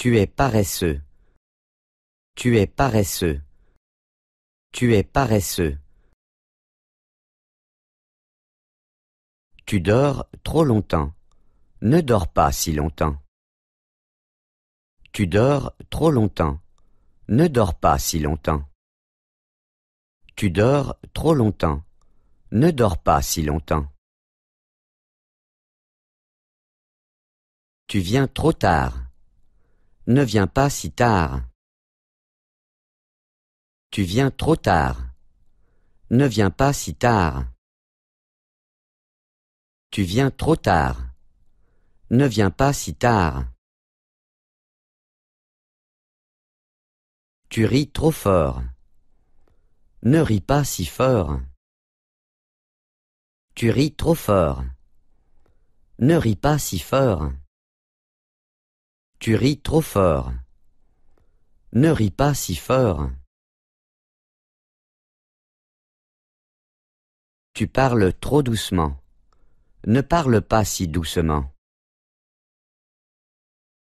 Tu es paresseux. Tu es paresseux. Tu es paresseux. Tu dors trop longtemps. Ne dors pas si longtemps. Tu dors trop longtemps. Ne dors pas si longtemps. Tu dors trop longtemps. Ne dors pas si longtemps. Tu viens trop tard. Ne viens pas si tard. Tu viens trop tard. Ne viens pas si tard. Tu viens trop tard. Ne viens pas si tard. Tu ris trop fort. Ne ris pas si fort. Tu ris trop fort. Ne ris pas si fort. Tu ris trop fort. Ne ris pas si fort. Tu parles trop doucement. Ne parle pas si doucement.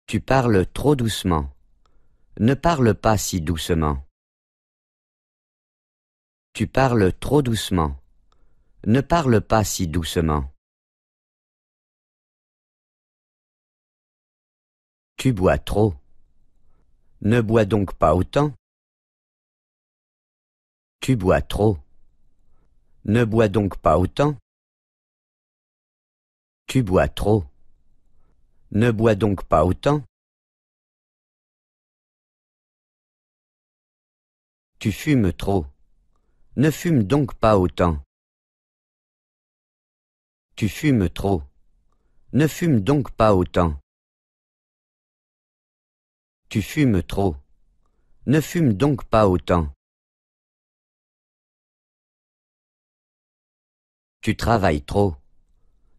Tu parles trop doucement. Ne parle pas si doucement. Tu parles trop doucement. Ne parle pas si doucement. Tu bois trop. Ne bois donc pas autant. Tu bois trop. Ne bois donc pas autant. Tu bois trop. Ne bois donc pas autant. Tu fumes trop. Ne fumes donc pas autant. Tu fumes trop. Ne fumes donc pas autant. Tu fumes trop. Ne fume donc pas autant. Tu travailles trop.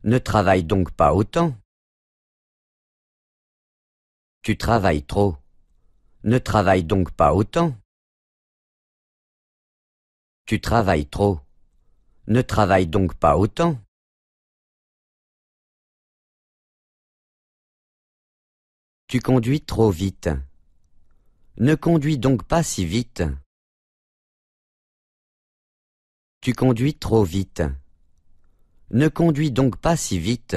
Ne travaille donc pas autant. Tu travailles trop. Ne travaille donc pas autant. Tu travailles trop. Ne travaille donc pas autant. Tu conduis trop vite. Ne conduis donc pas si vite. Tu conduis trop vite. Ne conduis donc pas si vite.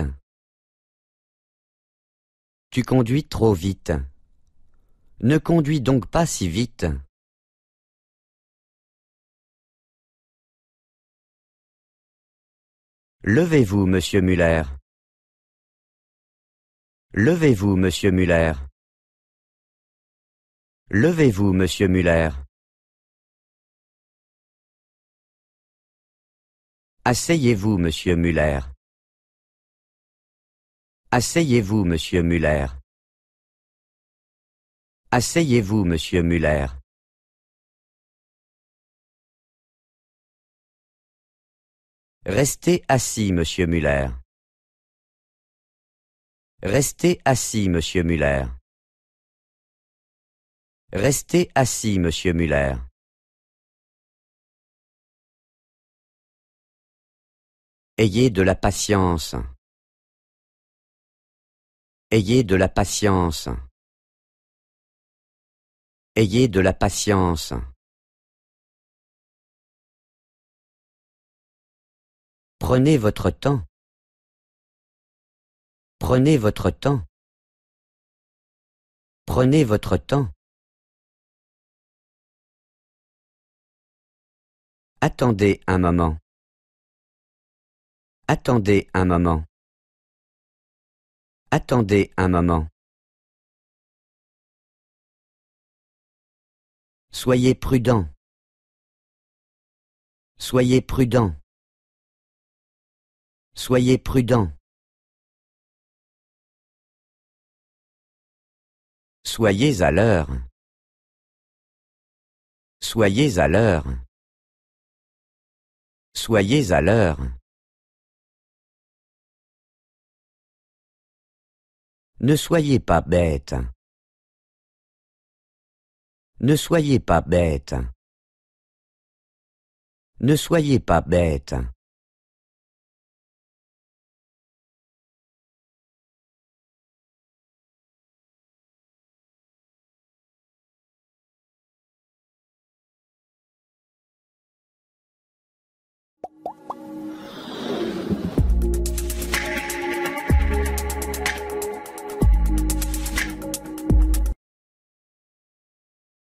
Tu conduis trop vite. Ne conduis donc pas si vite. Levez-vous, monsieur Muller. Levez-vous, monsieur Muller. Levez-vous, monsieur Muller. Asseyez-vous, monsieur Muller. Asseyez-vous, monsieur Muller. Asseyez-vous, monsieur Muller. Restez assis, monsieur Muller. Restez assis, monsieur Muller. Restez assis, monsieur Muller. Ayez de la patience. Ayez de la patience. Ayez de la patience. Prenez votre temps. Prenez votre temps. Prenez votre temps. Attendez un moment. Attendez un moment. Attendez un moment. Soyez prudent. Soyez prudent. Soyez prudent. Soyez à l'heure. Soyez à l'heure. Soyez à l'heure. Ne soyez pas bête. Ne soyez pas bête. Ne soyez pas bête.